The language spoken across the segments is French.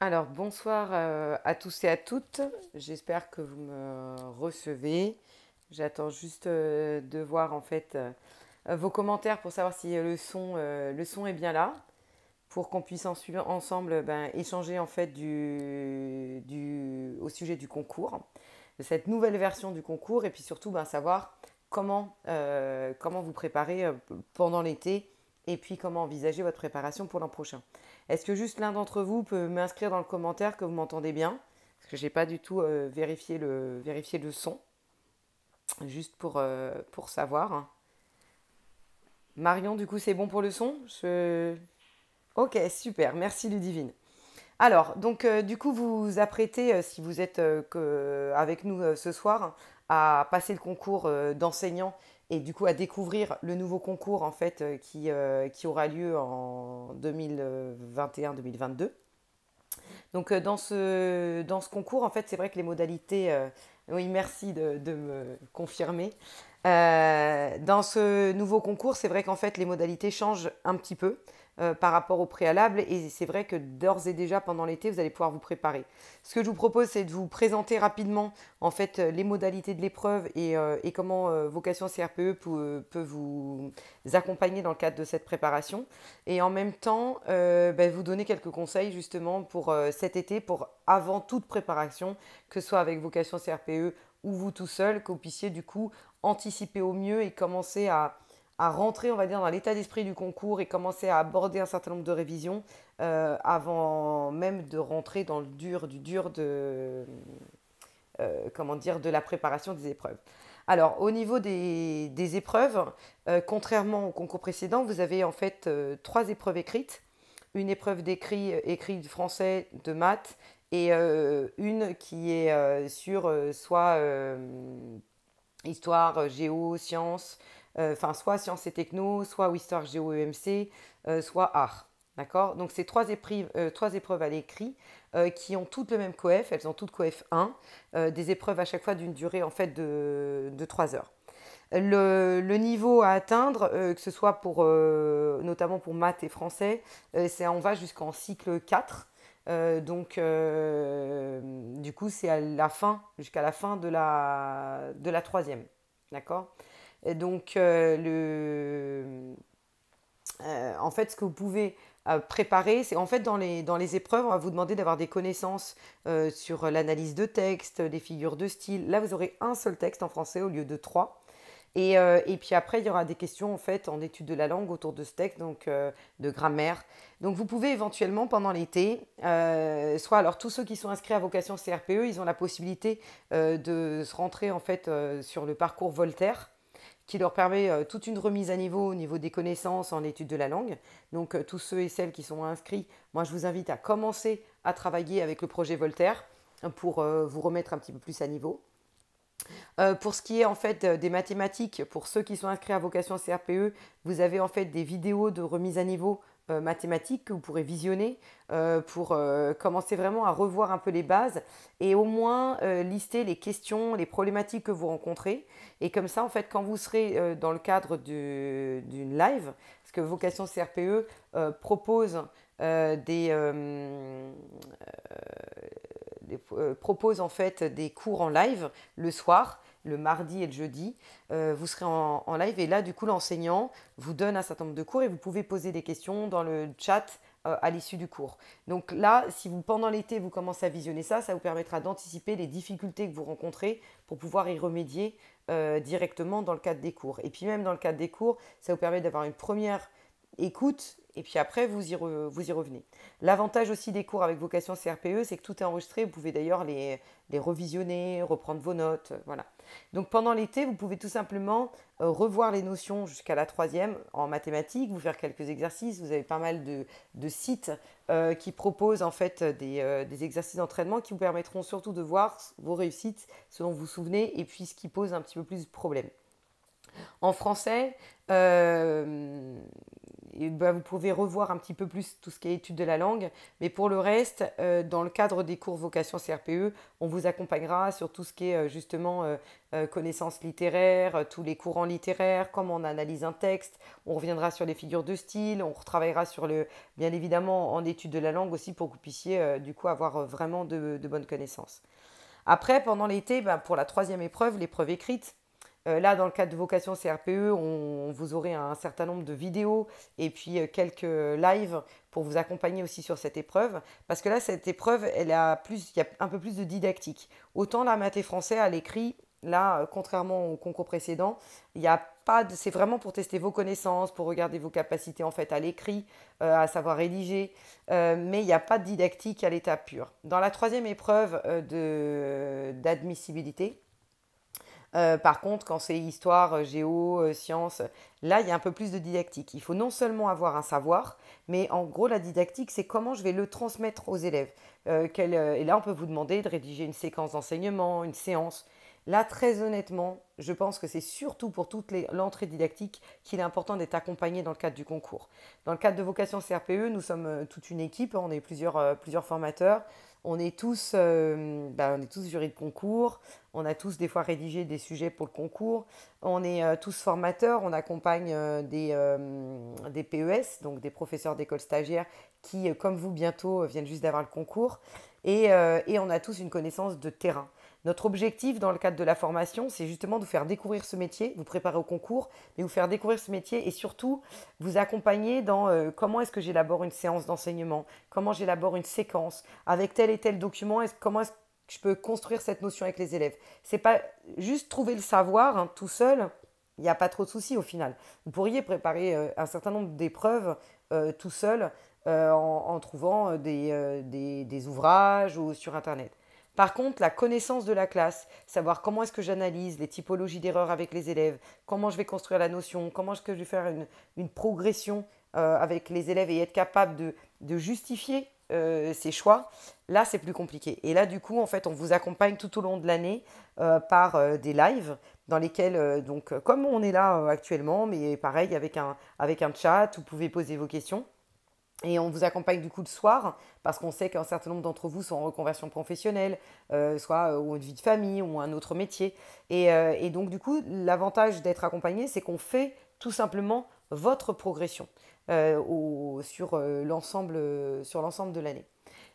Alors bonsoir euh, à tous et à toutes. J'espère que vous me recevez. J'attends juste euh, de voir en fait euh, vos commentaires pour savoir si le son, est bien là, pour qu'on puisse ensemble ben, échanger en fait du, au sujet du concours, de cette nouvelle version du concours et puis surtout ben, savoir comment, vous préparer pendant l'été et puis comment envisager votre préparation pour l'an prochain. Est-ce que juste l'un d'entre vous peut m'inscrire dans le commentaire que vous m'entendez bien Parce que je n'ai pas du tout euh, vérifié, le, le, son. Juste pour, euh, pour savoir. Marion, du coup, c'est bon pour le son Je... Ok, super. Merci Ludivine. Alors, donc, euh, du coup, vous vous apprêtez, si vous êtes que, avec nous ce soir, à passer le concours d'enseignant et du coup à découvrir le nouveau concours en fait euh, qui, euh, qui aura lieu en 2021-2022. Donc euh, dans ce, dans ce concours, en fait, c'est vrai que les modalités, oui merci de, de me confirmer, dans ce nouveau concours, c'est vrai qu'en fait les modalités changent un petit peu. Euh, par rapport au préalable. Et c'est vrai que d'ores et déjà pendant l'été, vous allez pouvoir vous préparer. Ce que je vous propose, c'est de vous présenter rapidement en fait euh, les modalités de l'épreuve et, euh, comment Vocation CRPE peut, vous accompagner dans le cadre de cette préparation. Et en même temps, ben, vous donner quelques conseils justement pour cet été, pour avant toute préparation, que ce soit avec Vocation CRPE ou vous tout seul, que vous puissiez du coup anticiper au mieux et commencer à à rentrer, on va dire, dans l'état d'esprit du concours et commencer à aborder un certain nombre de révisions euh, avant même de rentrer dans le dur du dur de, euh, comment dire, de la préparation des épreuves. Alors, au niveau des, épreuves, euh, contrairement au concours précédent, vous avez en fait trois épreuves écrites. Une épreuve d'écrit, écrit de français, de maths, et une qui est sur soit histoire, géo, sciences, euh, enfin soit sciences et techno, soit histoire géo EMC, euh, soit art. D'accord Donc, c'est euh, trois, épreuves, à l'écrit qui ont toutes le même coef. Elles ont toutes coef 1. des épreuves à chaque fois d'une durée en fait de, trois 3 heures. Le, niveau à atteindre, que ce soit pour, notamment pour maths et français, c'est on va jusqu'en cycle 4. donc, du coup, c'est à la fin, jusqu'à la fin de la, de la troisième. D'accord donc, euh, le, euh, en fait, ce que vous pouvez euh, préparer, c'est en fait dans les, dans les épreuves, on va vous demander d'avoir des connaissances sur l'analyse de texte, des figures de style. Là, vous aurez un seul texte en français au lieu de trois. Et, puis après, il y aura des questions en fait en étude de la langue autour de ce texte, donc de grammaire. Donc vous pouvez éventuellement pendant l'été, soit alors tous ceux qui sont inscrits à vocation CRPE, ils ont la possibilité de se rentrer en fait sur le parcours Voltaire qui leur permet euh, toute une remise à niveau au niveau des connaissances en étude de la langue. Donc euh, tous ceux et celles qui sont inscrits, moi je vous invite à commencer à travailler avec le projet Voltaire pour euh, vous remettre un petit peu plus à niveau. pour ce qui est en fait des mathématiques, pour ceux qui sont inscrits à vocation CRPE, vous avez en fait des vidéos de remise à niveau euh, mathématiques que vous pourrez visionner euh, pour euh, commencer vraiment à revoir un peu les bases et au moins lister les questions, les problématiques que vous rencontrez. Et comme ça, en fait, quand vous serez dans le cadre d'une live, parce que Vocation CRPE propose des propose en fait des cours en live le soir le mardi et le jeudi. Euh, vous serez en, live et là, du coup, l'enseignant vous donne un certain nombre de cours et vous pouvez poser des questions dans le chat euh, à l'issue du cours. Donc là, si vous, pendant l'été, vous commencez à visionner ça, ça vous permettra d'anticiper les difficultés que vous rencontrez pour pouvoir y remédier euh, directement dans le cadre des cours. Et puis même dans le cadre des cours, ça vous permet d'avoir une première écoute et puis après, vous y, vous y revenez. L'avantage aussi des cours avec vocation CRPE, c'est que tout est enregistré. Vous pouvez d'ailleurs les, revisionner, reprendre vos notes. Euh, voilà. Donc pendant l'été, vous pouvez tout simplement euh, revoir les notions jusqu'à la troisième en mathématiques, vous faire quelques exercices. Vous avez pas mal de, sites euh, qui proposent en fait des, exercices d'entraînement qui vous permettront surtout de voir vos réussites, ce dont vous vous souvenez, et puis ce qui pose un petit peu plus de problèmes. En français, bah, vous pouvez revoir un petit peu plus tout ce qui est étude de la langue. Mais pour le reste, euh, dans le cadre des cours vocation CRPE, on vous accompagnera sur tout ce qui est euh, justement euh, connaissances littéraires, tous les courants littéraires, comment on analyse un texte. On reviendra sur les figures de style, on retravaillera sur le, bien évidemment, en étude de la langue aussi pour que vous puissiez du coup avoir vraiment de, bonnes connaissances. Après, pendant l'été, bah, pour la troisième épreuve, l'épreuve écrite, euh, là, dans le cadre de Vocation CRPE, on, vous aurez un certain nombre de vidéos et puis euh, quelques lives pour vous accompagner aussi sur cette épreuve. Parce que là, cette épreuve, elle a plus, il y a un peu plus de didactique. Autant la maté français à l'écrit, là, euh, contrairement au concours précédent, il n'y a pas de... C'est vraiment pour tester vos connaissances, pour regarder vos capacités en fait à l'écrit, à savoir rédiger, mais il n'y a pas de didactique à l'état pur. Dans la troisième épreuve d'admissibilité, euh, par contre, quand c'est histoire, euh, géo, euh, sciences, là, il y a un peu plus de didactique. Il faut non seulement avoir un savoir, mais en gros, la didactique, c'est comment je vais le transmettre aux élèves. et là, on peut vous demander de rédiger une séquence d'enseignement, une séance, Là, très honnêtement, je pense que c'est surtout pour toute l'entrée didactique qu'il est important d'être accompagné dans le cadre du concours. Dans le cadre de Vocation CRPE, nous sommes euh, toute une équipe, hein, on est euh, plusieurs, formateurs, on est, tous, euh, bah, on est tous jurés de concours, on a tous des fois rédigé des sujets pour le concours, on est tous formateurs, on accompagne des, des, PES, donc des professeurs d'école stagiaires qui, comme vous bientôt, viennent juste d'avoir le concours, et on a tous une connaissance de terrain. Notre objectif dans le cadre de la formation, c'est justement de vous faire découvrir ce métier, vous préparer au concours, mais vous faire découvrir ce métier et surtout vous accompagner dans euh, comment est-ce que j'élabore une séance d'enseignement, comment j'élabore une séquence, avec tel et tel document, comment est-ce que je peux construire cette notion avec les élèves. C'est pas juste trouver le savoir hein, tout seul, il n'y a pas trop de soucis au final. Vous pourriez préparer euh, un certain nombre d'épreuves euh, tout seul en, trouvant des, des ouvrages ou sur Internet. Par contre, la connaissance de la classe, savoir comment est-ce que j'analyse les typologies d'erreurs avec les élèves, comment je vais construire la notion, comment est-ce que je vais faire une, progression euh, avec les élèves et être capable de, justifier euh, ces choix, là c'est plus compliqué. Et là du coup en fait on vous accompagne tout au long de l'année euh, par des lives dans lesquels donc comme on est là actuellement mais pareil avec un, avec un chat vous pouvez poser vos questions et on vous accompagne du coup le soir, parce qu'on sait qu'un certain nombre d'entre vous sont en reconversion professionnelle, euh, soit euh, ou une vie de famille ou un autre métier. Euh, et, donc du coup, l'avantage d'être accompagné, c'est qu'on fait tout simplement votre progression sur l'ensemble de l'année.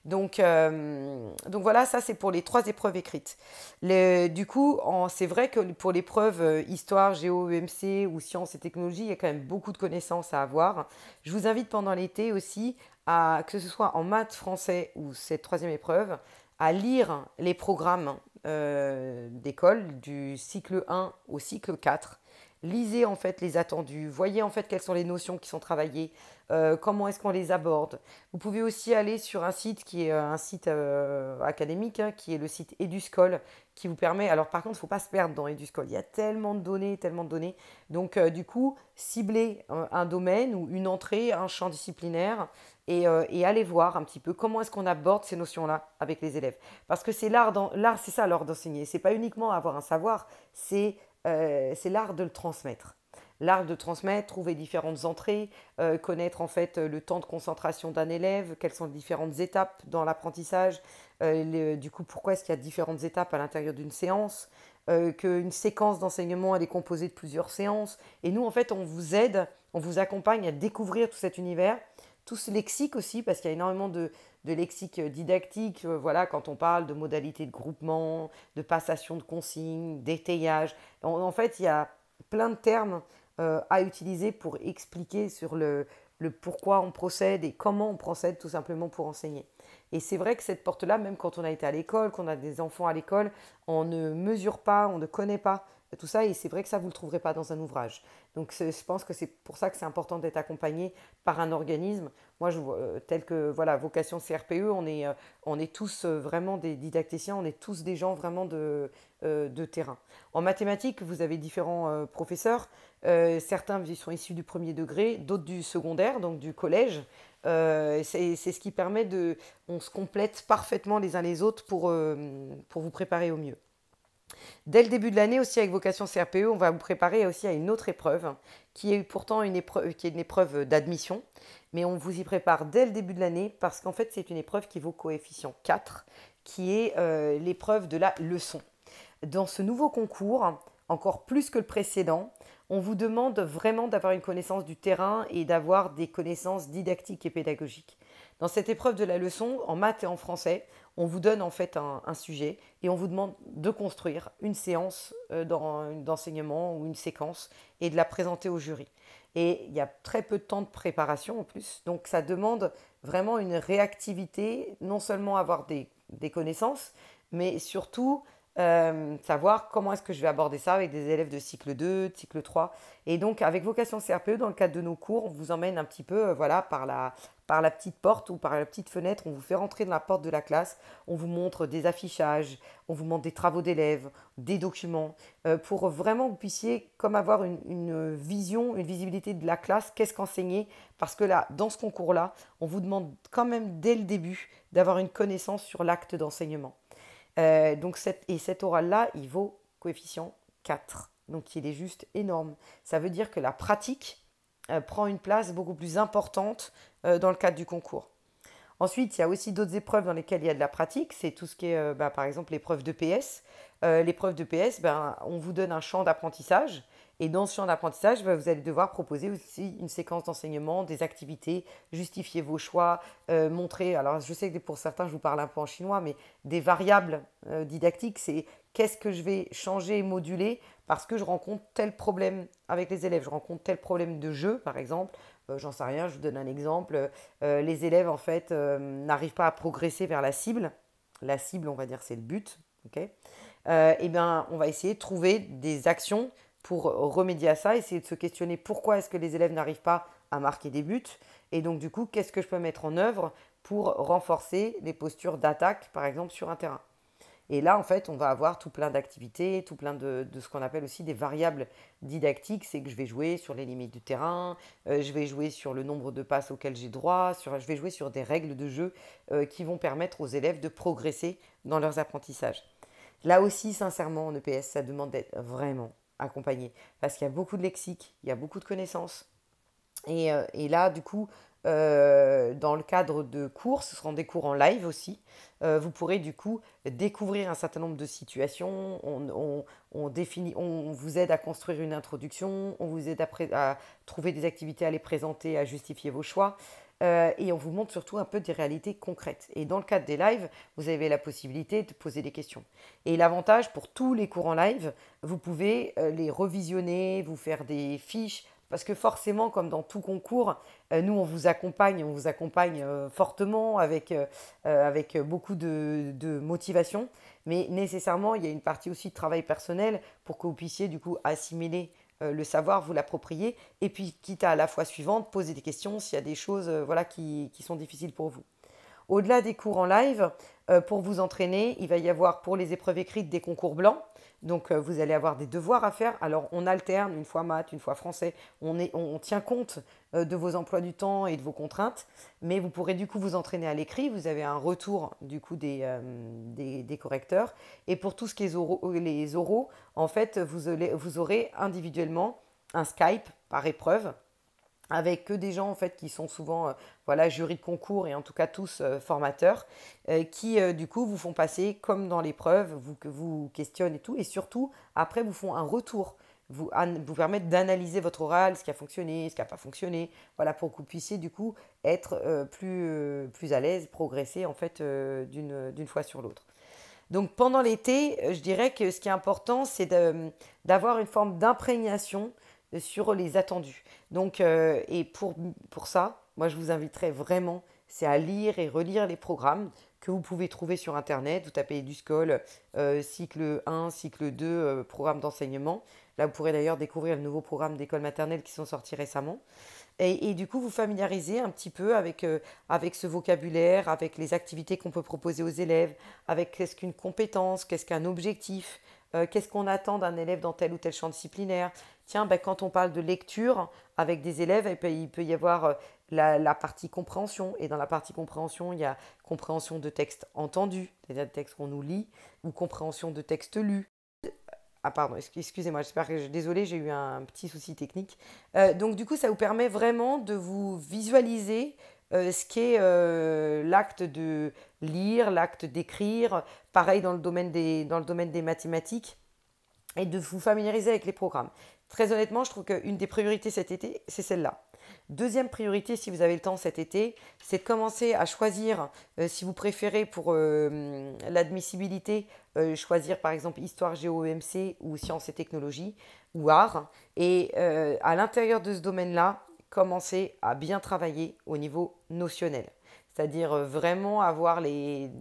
Donc, euh, donc voilà, ça c'est pour les trois épreuves écrites. du coup, c'est vrai que pour l'épreuve euh, histoire, géo, EMC ou sciences et technologies, il y a quand même beaucoup de connaissances à avoir. Je vous invite pendant l'été aussi, à, que ce soit en maths, français ou cette troisième épreuve, à lire les programmes euh, d'école du cycle 1 au cycle 4 lisez en fait les attendus, voyez en fait quelles sont les notions qui sont travaillées, euh, comment est-ce qu'on les aborde. Vous pouvez aussi aller sur un site qui est euh, un site euh, académique, hein, qui est le site EduScol, qui vous permet. Alors par contre, il ne faut pas se perdre dans EduScol, il y a tellement de données, tellement de données. Donc du coup, ciblez un domaine ou une entrée, un champ disciplinaire. Et, et allez voir un petit peu comment est-ce qu'on aborde ces notions-là avec les élèves. Parce que c'est l'art, c'est ça l'art d'enseigner. C'est pas uniquement avoir un savoir, c'est euh, c'est l'art de le transmettre. L'art de transmettre, trouver différentes entrées, euh, connaître en fait le temps de concentration d'un élève, quelles sont les différentes étapes dans l'apprentissage, euh, du coup pourquoi est-ce qu'il y a différentes étapes à l'intérieur d'une séance, qu'une séquence d'enseignement elle est composée de plusieurs séances. Et nous en fait on vous aide, on vous accompagne à découvrir tout cet univers, tout ce lexique aussi parce qu'il y a énormément de, de lexique didactique, euh, voilà, quand on parle de modalités de groupement, de passation de consignes, d'étayage. En, fait, il y a plein de termes euh, à utiliser pour expliquer sur le, le, pourquoi on procède et comment on procède tout simplement pour enseigner. Et c'est vrai que cette porte-là, même quand on a été à l'école, qu'on a des enfants à l'école, on ne mesure pas, on ne connaît pas tout ça. Et c'est vrai que ça, vous ne le trouverez pas dans un ouvrage. Donc je pense que c'est pour ça que c'est important d'être accompagné par un organisme. Moi, je, euh, tel que voilà, vocation CRPE, on est, euh, on est tous euh, vraiment des didacticiens, on est tous des gens vraiment de, de terrain. En mathématiques, vous avez différents professeurs. certains sont issus du premier degré, d'autres du secondaire, donc du collège. c'est ce qui permet de... On se complète parfaitement les uns les autres pour, pour vous préparer au mieux. Dès le début de l'année, aussi avec vocation CRPE, on va vous préparer aussi à une autre épreuve, qui est pourtant une épreuve, qui est une épreuve d'admission, mais on vous y prépare dès le début de l'année parce qu'en fait c'est une épreuve qui vaut coefficient 4, qui est euh, l'épreuve de la leçon. Dans ce nouveau concours, encore plus que le précédent, on vous demande vraiment d'avoir une connaissance du terrain et d'avoir des connaissances didactiques et pédagogiques. Dans cette épreuve de la leçon, en maths et en français, on vous donne en fait un, sujet et on vous demande de construire une séance euh, d'enseignement ou une séquence et de la présenter au jury. Et il y a très peu de temps de préparation en plus, donc ça demande vraiment une réactivité, non seulement avoir des, des connaissances, mais surtout euh, savoir comment est-ce que je vais aborder ça avec des élèves de cycle 2, cycle 3. Et donc, avec vocation CRPE, dans le cadre de nos cours, on vous emmène un petit peu euh, voilà, par, la, par la petite porte ou par la petite fenêtre, on vous fait rentrer dans la porte de la classe, on vous montre des affichages, on vous montre des travaux d'élèves, des documents, euh, pour vraiment que vous puissiez comme avoir une, vision, une visibilité de la classe, qu'est-ce qu'enseigner, parce que là, dans ce concours-là, on vous demande quand même dès le début d'avoir une connaissance sur l'acte d'enseignement. Euh, donc cette, et cet oral-là, il vaut coefficient 4. Donc il est juste énorme. Ça veut dire que la pratique, euh, prend une place beaucoup plus importante euh, dans le cadre du concours. Ensuite, il y a aussi d'autres épreuves dans lesquelles il y a de la pratique. C'est tout ce qui est, euh, bah, par exemple, l'épreuve de PS. l'épreuve de PS, ben, on vous donne un champ d'apprentissage. Et dans ce champ d'apprentissage, ben, vous allez devoir proposer aussi une séquence d'enseignement, des activités, justifier vos choix, montrer. Alors, je sais que pour certains, je vous parle un peu en chinois, mais des variables didactiques, c'est qu'est-ce que je vais changer et moduler parce que je rencontre tel problème avec les élèves, je rencontre tel problème de jeu par exemple, euh, j'en sais rien, je vous donne un exemple, euh, les élèves en fait euh, n'arrivent pas à progresser vers la cible, la cible on va dire c'est le but, ok Et eh bien on va essayer de trouver des actions pour remédier à ça, essayer de se questionner pourquoi est-ce que les élèves n'arrivent pas à marquer des buts, et donc du coup qu'est-ce que je peux mettre en œuvre pour renforcer les postures d'attaque par exemple sur un terrain. Et là, en fait, on va avoir tout plein d'activités, tout plein de, ce qu'on appelle aussi des variables didactiques. C'est que je vais jouer sur les limites du terrain, euh, je vais jouer sur le nombre de passes auxquelles j'ai droit, je vais jouer sur des règles de jeu euh, qui vont permettre aux élèves de progresser dans leurs apprentissages. Là aussi, sincèrement, en EPS, ça demande d'être vraiment accompagné parce qu'il y a beaucoup de lexique, il y a beaucoup de connaissances. et euh, là, du coup, euh, dans le cadre de cours. Ce seront des cours en live aussi. Euh, vous pourrez du coup découvrir un certain nombre de situations. On, on on, vous aide à construire une introduction, on vous aide à, à, trouver des activités à les présenter, à justifier vos choix. Euh, et on vous montre surtout un peu des réalités concrètes. Et dans le cadre des lives, vous avez la possibilité de poser des questions. Et l'avantage pour tous les cours en live, vous pouvez les revisionner, vous faire des fiches, parce que forcément, comme dans tout concours, euh, nous, on vous accompagne, on vous accompagne euh, fortement avec, euh, beaucoup de, motivation. Mais nécessairement, il y a une partie aussi de travail personnel pour que vous puissiez du coup assimiler le savoir, vous l'approprier, et puis quitte à la fois suivante, poser des questions s'il y a des choses qui, sont difficiles pour vous. Au-delà des cours en live, pour vous entraîner, il va y avoir pour les épreuves écrites des concours blancs. Donc, euh, vous allez avoir des devoirs à faire. Alors, on alterne une fois maths, une fois français. On, tient compte euh, de vos emplois du temps et de vos contraintes. Mais vous pourrez du coup vous entraîner à l'écrit. Vous avez un retour du coup des, euh, correcteurs. Et pour tout ce qui est oraux, les oraux, en fait, vous aurez individuellement un Skype par épreuve avec que des gens en fait qui sont souvent jurys euh, voilà jury de concours et en tout cas tous euh, formateurs euh, qui du coup vous font passer comme dans l'épreuve vous vous questionnent et tout et surtout après vous font un retour vous, vous permettent d'analyser votre oral, ce qui a fonctionné, ce qui n'a pas fonctionné, voilà, pour que vous puissiez du coup être plus, plus à l'aise, progresser en fait d'une fois sur l'autre. Donc pendant l'été, je dirais que ce qui est important, c'est d'avoir une forme d'imprégnation sur les attendus. Donc, euh, et pour, pour ça, moi, je vous inviterai vraiment, c'est à lire et relire les programmes que vous pouvez trouver sur Internet. Vous tapez du euh, cycle 1, cycle 2, euh, programme d'enseignement. Là, vous pourrez d'ailleurs découvrir le nouveau programme d'école maternelle qui sont sortis récemment. Et, du coup, vous familiarisez un petit peu avec, euh, avec ce vocabulaire, avec les activités qu'on peut proposer aux élèves, avec qu'est-ce qu'une compétence, qu'est-ce qu'un objectif, qu'est-ce qu'on attend d'un élève dans tel ou tel champ disciplinaire, tiens, ben, quand on parle de lecture avec des élèves, il eh peut, ben, il peut y avoir euh, la, partie compréhension. Et dans la partie compréhension, il y a compréhension de texte entendu, c'est-à-dire de textes qu'on nous lit, ou compréhension de texte lu. Ah pardon, excusez-moi, j'espère que je... j'ai eu un petit souci technique. Euh, donc du coup, ça vous permet vraiment de vous visualiser euh, ce qu'est l'acte de lire, l'acte d'écrire, pareil dans le, domaine des, dans le domaine des mathématiques, et de vous familiariser avec les programmes. Très honnêtement, je trouve qu'une des priorités cet été, c'est celle-là. Deuxième priorité, si vous avez le temps cet été, c'est de commencer à choisir, euh, si vous préférez pour euh, l'admissibilité, euh, choisir par exemple histoire géo, EMC ou sciences et technologies ou art. Et à l'intérieur de ce domaine-là, commencer à bien travailler au niveau notionnel. C'est-à-dire vraiment avoir des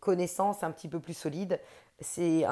connaissances un petit peu plus solides c'est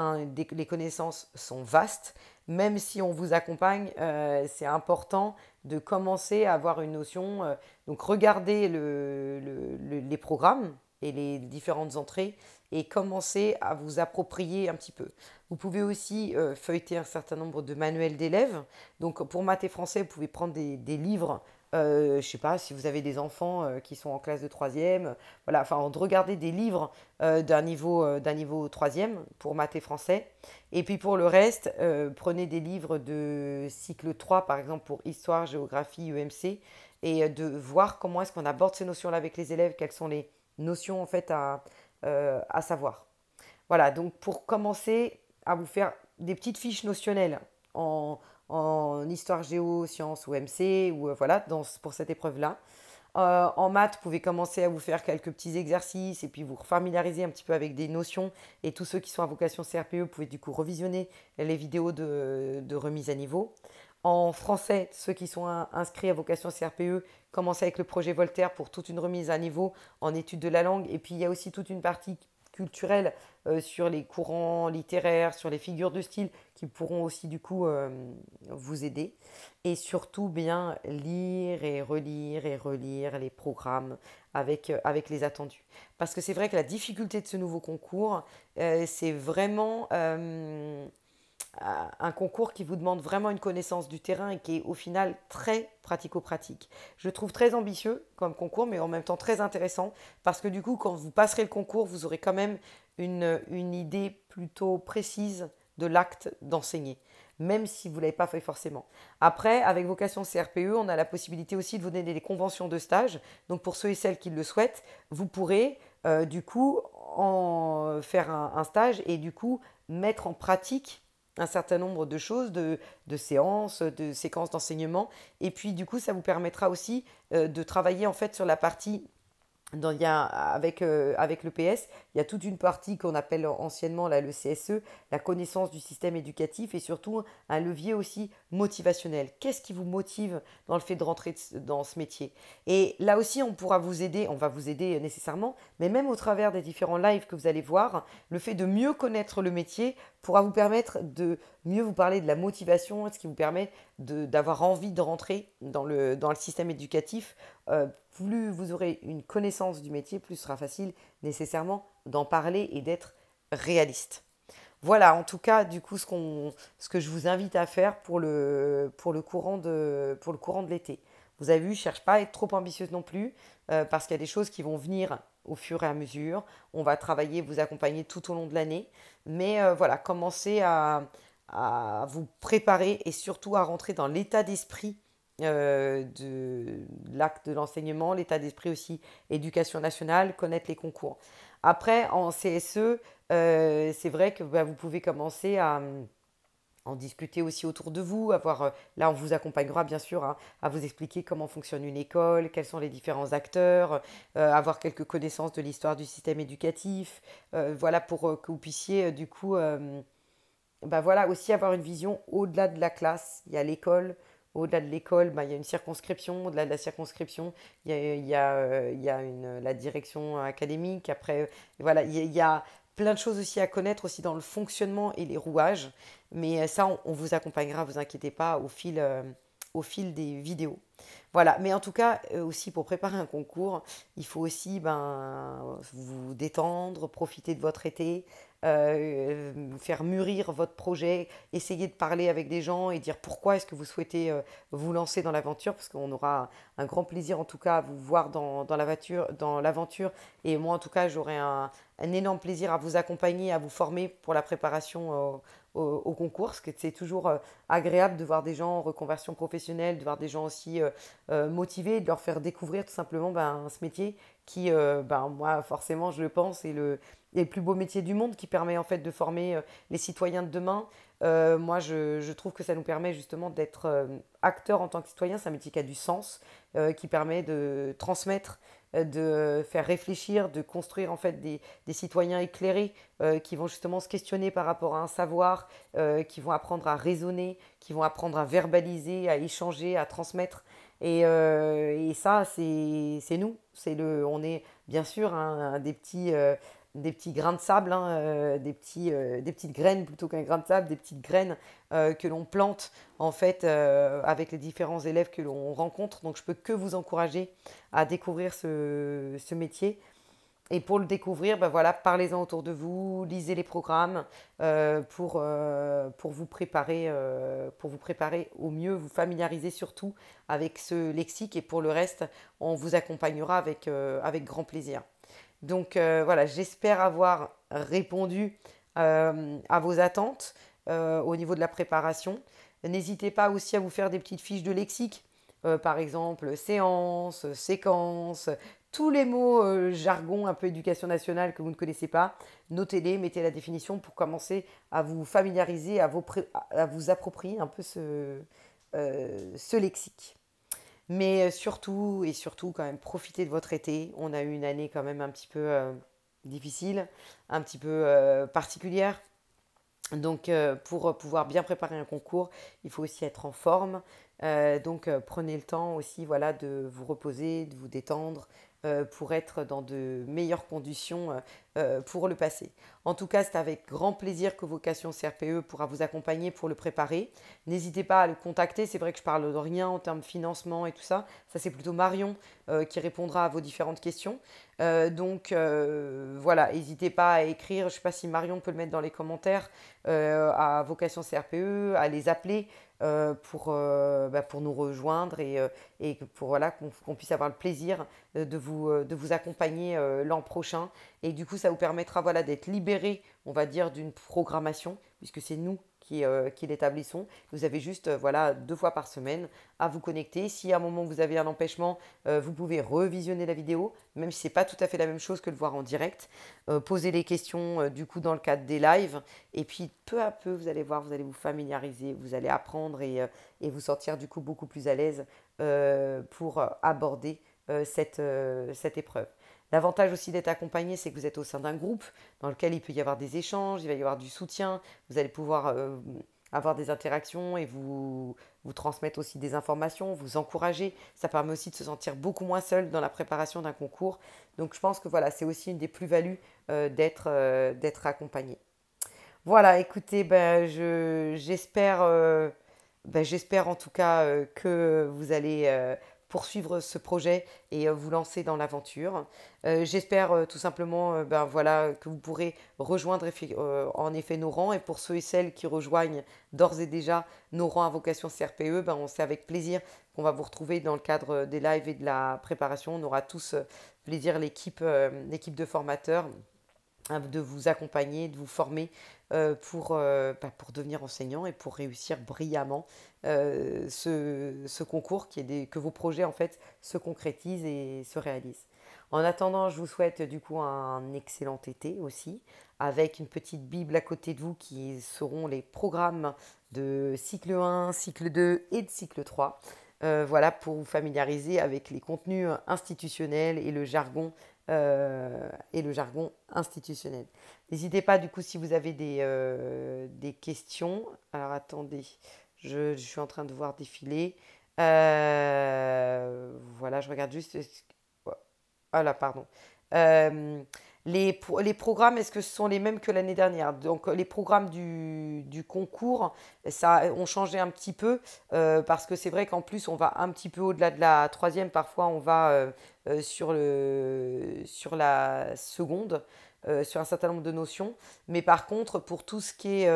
les connaissances sont vastes. Même si on vous accompagne, euh, c'est important de commencer à avoir une notion. Euh, donc regardez les programmes et les différentes entrées et commencez à vous approprier un petit peu. Vous pouvez aussi euh, feuilleter un certain nombre de manuels d'élèves. Donc pour maths et français, vous pouvez prendre des, des livres euh, je sais pas, si vous avez des enfants euh, qui sont en classe de troisième, voilà, enfin, de regarder des livres euh, d'un niveau d'un niveau troisième pour maths et français. Et puis pour le reste, prenez des livres de cycle 3, par exemple pour histoire, géographie, UMC, et de voir comment est-ce qu'on aborde ces notions-là avec les élèves, quelles sont les notions en fait à, à savoir. Voilà, donc pour commencer à vous faire des petites fiches notionnelles en, en histoire géo, sciences ou MC, ou euh, voilà, pour cette épreuve-là. Euh, en maths, vous pouvez commencer à vous faire quelques petits exercices et puis vous familiariser un petit peu avec des notions. Et tous ceux qui sont à vocation CRPE, vous pouvez du coup revisionner les vidéos de, de remise à niveau. En français, ceux qui sont inscrits à vocation CRPE, commencez avec le projet Voltaire pour toute une remise à niveau en études de la langue. Et puis il y a aussi toute une partie culturelle euh, sur les courants littéraires, sur les figures de style qui pourront aussi du coup euh, vous aider. Et surtout bien lire et relire et relire les programmes avec, euh, avec les attendus. Parce que c'est vrai que la difficulté de ce nouveau concours, c'est vraiment un concours qui vous demande vraiment une connaissance du terrain et qui est au final très pratico-pratique. Je trouve très ambitieux comme concours, mais en même temps très intéressant, parce que du coup, quand vous passerez le concours, vous aurez quand même une, idée plutôt précise de l'acte d'enseigner même si vous ne l'avez pas fait forcément. Après, avec vocation CRPE, on a la possibilité aussi de vous donner des conventions de stage. Donc pour ceux et celles qui le souhaitent, vous pourrez euh, du coup en faire un, stage et du coup mettre en pratique un certain nombre de choses, de, séances, de séquences d'enseignement. Et puis du coup, ça vous permettra aussi euh, de travailler en fait sur la partie dans, il avec, euh, avec le PS, il y a toute une partie qu'on appelle anciennement là, le CSE, la connaissance du système éducatif et surtout un levier aussi motivationnel. Qu'est-ce qui vous motive dans le fait de rentrer dans ce métier Et là aussi, on pourra vous aider, on va vous aider nécessairement, mais même au travers des différents lives que vous allez voir, le fait de mieux connaître le métier pourra vous permettre de mieux vous parler de la motivation, ce qui vous permet d'avoir envie de rentrer dans le, dans le système éducatif. Euh, plus vous aurez une connaissance du métier, plus ce sera facile nécessairement d'en parler et d'être réaliste. Voilà, en tout cas, du coup, ce, ce que je vous invite à faire pour le, pour le courant de, l'été. Vous avez vu, je ne cherche pas à être trop ambitieuse non plus, euh, parce qu'il y a des choses qui vont venir au fur et à mesure. On va travailler, vous accompagner tout au long de l'année. Mais euh, voilà, commencez à, vous préparer et surtout à rentrer dans l'état d'esprit euh, de l'acte de l'enseignement, l'état d'esprit aussi éducation nationale, connaître les concours. Après, en CSE, euh, c'est vrai que bah, vous pouvez commencer à en discuter aussi autour de vous, avoir, euh, là on vous accompagnera bien sûr hein, à vous expliquer comment fonctionne une école, quels sont les différents acteurs, euh, euh, avoir quelques connaissances de l'histoire du système éducatif, voilà pour que vous puissiez du coup, bah voilà aussi avoir une vision au-delà de la classe, il y a l'école, au-delà de l'école, bah, il y a une circonscription. Au-delà de la circonscription, il y a, il y la direction académique. Après, voilà, il y a, plein de choses aussi à connaître aussi dans le fonctionnement et les rouages. Mais euh, ça, on, vous accompagnera, vous inquiétez pas, au fil, euh, au fil des vidéos. Voilà, mais en tout cas, euh, aussi pour préparer un concours, il faut aussi ben, vous détendre, profiter de votre été, faire mûrir votre projet, essayer de parler avec des gens et dire pourquoi est-ce que vous souhaitez vous lancer dans l'aventure, parce qu'on aura un grand plaisir en tout cas à vous voir dans, dans l'aventure. et moi en tout cas, j'aurai un, un énorme plaisir à vous accompagner, à vous former pour la préparation euh, au, concours, parce que c'est toujours euh, agréable de voir des gens en reconversion professionnelle, de voir des gens aussi euh, motivés, de leur faire découvrir tout simplement ben, ce métier qui, ben, moi forcément, je le pense, est le, plus beau métier du monde, qui permet en fait de former les citoyens de demain. moi, je, trouve que ça nous permet justement d'être acteurs en tant que citoyen, c'est un métier qui a du sens, qui permet de transmettre euh, de faire réfléchir, de construire en fait des, citoyens éclairés euh, qui vont justement se questionner par rapport à un savoir, euh, qui vont apprendre à raisonner, qui vont apprendre à verbaliser, à échanger, à transmettre. Et, ça, c'est nous. C'est le, on est bien sûr hein, un des petits des petits grains de sable, hein, euh, des, petits, euh, des petites graines plutôt qu'un grain de sable, des petites graines euh, que l'on plante en fait avec les différents élèves que l'on rencontre. Donc je peux que vous encourager à découvrir ce, métier. Et pour le découvrir, ben voilà, parlez-en autour de vous, lisez les programmes pour, pour, vous préparer, pour vous préparer au mieux, vous familiariser surtout avec ce lexique. Et pour le reste, on vous accompagnera avec, avec grand plaisir. Donc euh, voilà, j'espère avoir répondu euh, à vos attentes euh, au niveau de la préparation. N'hésitez pas aussi à vous faire des petites fiches de lexique, par exemple séance, séquence, tous les mots jargon un peu éducation nationale que vous ne connaissez pas, notez-les, mettez la définition pour commencer à vous familiariser, à, vous approprier un peu ce lexique. Mais euh, surtout, et surtout, quand même, profitez de votre été. On a eu une année quand même un petit peu euh, difficile, un petit peu euh, particulière. Donc, pour pouvoir bien préparer un concours, il faut aussi être en forme. donc, prenez le temps aussi voilà, de vous reposer, de vous détendre, euh, pour être dans de meilleures conditions euh, euh, pour le passer. En tout cas, c'est avec grand plaisir que Vocation CRPE pourra vous accompagner pour le préparer. N'hésitez pas à le contacter. C'est vrai que je parle de rien en termes de financement et tout ça. Ça, c'est plutôt Marion qui répondra à vos différentes questions. donc voilà, n'hésitez pas à écrire. Je ne sais pas si Marion peut le mettre dans les commentaires à Vocation CRPE, à les appeler. Euh, pour, euh, bah, pour nous rejoindre et, euh, et pour voilà, qu'on puisse avoir le plaisir de vous, de vous accompagner l'an prochain. Et du coup, ça vous permettra voilà, d'être libéré, on va dire, d'une programmation, puisque c'est nous euh, qui, l'établissons. Vous avez juste euh, voilà, deux fois par semaine à vous connecter. Si à un moment vous avez un empêchement, euh, vous pouvez revisionner la vidéo, même si ce n'est pas tout à fait la même chose que le voir en direct. poser les questions du coup dans le cadre des lives. Et puis peu à peu, vous allez voir, vous allez vous familiariser, vous allez apprendre et, vous sortir du coup beaucoup plus à l'aise pour aborder cette, cette épreuve. L'avantage aussi d'être accompagné, c'est que vous êtes au sein d'un groupe dans lequel il peut y avoir des échanges, il va y avoir du soutien, vous allez pouvoir euh, avoir des interactions et vous, vous transmettre aussi des informations, vous encourager. Ça permet aussi de se sentir beaucoup moins seul dans la préparation d'un concours. Donc je pense que voilà, c'est aussi une des plus-values euh, euh, d'être accompagné. Voilà, écoutez, ben, ben j'espère en tout cas que vous allez poursuivre ce projet et euh, vous lancer dans l'aventure. Euh, j'espère euh, tout simplement ben, voilà, que vous pourrez rejoindre en effet nos rangs. Et pour ceux et celles qui rejoignent d'ores et déjà nos rangs à vocation CRPE, ben, on sait avec plaisir qu'on va vous retrouver dans le cadre des lives et de la préparation. On aura tous plaisir, l'équipe de formateurs Hein, de vous accompagner, de vous former euh, euh, bah, pour, devenir enseignant et pour réussir brillamment euh, ce, concours, qui est que vos projets en fait se concrétisent et se réalisent. En attendant, je vous souhaite du coup un excellent été aussi, avec une petite Bible à côté de vous qui seront les programmes de cycle 1, cycle 2 et de cycle 3. voilà pour vous familiariser avec les contenus institutionnels et le jargon euh, et le jargon institutionnel. N'hésitez pas, du coup, si vous avez des, euh, des questions. Alors attendez, je, suis en train de voir défiler. Euh, voilà, je regarde juste. Oh, ah là, pardon. Les, les programmes, est-ce que ce sont les mêmes que l'année dernière Donc les programmes du, concours, ça ont changé un petit peu euh, parce que c'est vrai qu'en plus on va un petit peu au-delà de la troisième, parfois on va euh, euh, sur, le, sur la seconde, sur un certain nombre de notions. Mais par contre, pour tout ce qui est...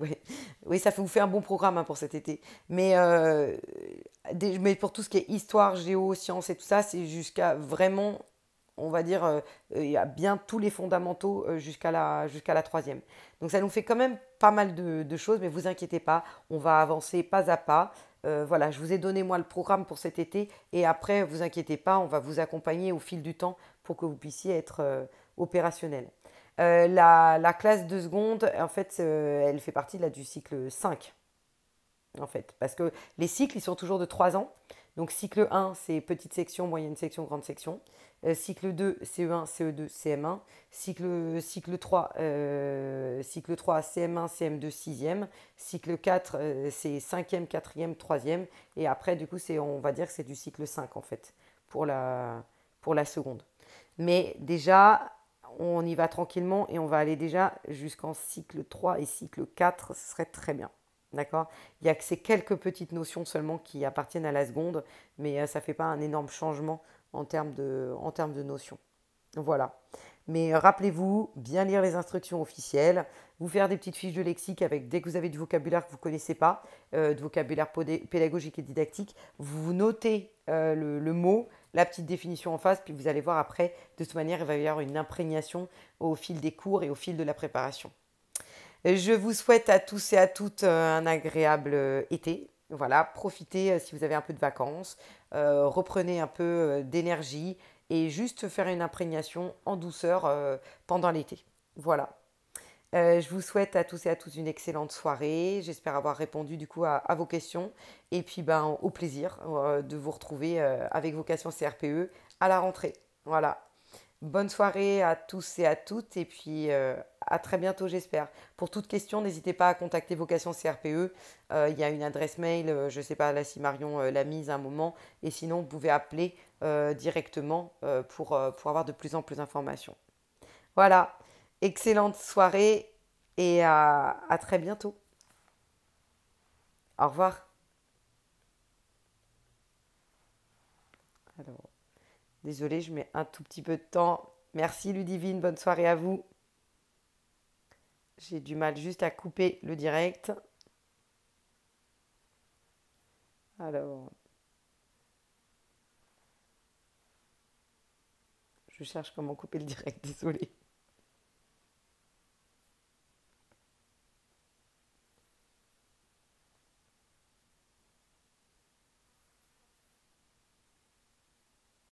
oui. oui, ça vous fait un bon programme hein, pour cet été. Mais, mais pour tout ce qui est histoire, géo, et tout ça, c'est jusqu'à vraiment on va dire, euh, il y a bien tous les fondamentaux euh, jusqu'à la, troisième. Donc ça nous fait quand même pas mal de, choses, mais vous inquiétez pas, on va avancer pas à pas. Euh, voilà, je vous ai donné moi le programme pour cet été et après, vous inquiétez pas, on va vous accompagner au fil du temps pour que vous puissiez être opérationnel. la, classe de seconde, en fait, elle fait partie du cycle 5. En fait, parce que les cycles, ils sont toujours de 3 ans. Donc cycle 1, c'est petite section, moyenne section, grande section. Euh, cycle 2, CE1, CE2, CM1. Cycle, 3, cycle 3, CM1, CM2, 6e. Cycle 4, euh, c'est 5e, 4e, 3e. Et après, du coup, on va dire que c'est du cycle 5, en fait, pour la, pour la seconde. Mais déjà, on y va tranquillement et on va aller déjà jusqu'en cycle 3 et cycle 4, ce serait très bien. D'accord Il y a que ces quelques petites notions seulement qui appartiennent à la seconde, mais euh, ça ne fait pas un énorme changement en termes de, notions. Voilà. Mais euh, rappelez-vous, bien lire les instructions officielles, vous faire des petites fiches de lexique avec dès que vous avez du vocabulaire que vous ne connaissez pas, euh, de vocabulaire pédagogique et didactique, vous notez le, le, mot, la petite définition en face, puis vous allez voir après, de toute manière, il va y avoir une imprégnation au fil des cours et au fil de la préparation. Je vous souhaite à tous et à toutes euh, un agréable euh, été. Voilà, profitez euh, si vous avez un peu de vacances, reprenez un peu d'énergie et juste faire une imprégnation en douceur pendant l'été. Voilà. je vous souhaite à tous et à toutes une excellente soirée. J'espère avoir répondu du coup à, vos questions. Et puis ben, au plaisir de vous retrouver avec Vocation CRPE à la rentrée. Voilà, Bonne soirée à tous et à toutes et puis euh, à très bientôt j'espère. Pour toute question, n'hésitez pas à contacter Vocation CRPE. Euh, il y a une adresse mail, euh, je ne sais pas là si Marion l'a mise à un moment. Et sinon, vous pouvez appeler directement pour, pour avoir de plus en plus d'informations. Voilà, excellente soirée et à très bientôt. Au revoir. Désolée, je mets un tout petit peu de temps. Merci Ludivine, bonne soirée à vous. J'ai du mal juste à couper le direct. Alors, je cherche comment couper le direct, désolée.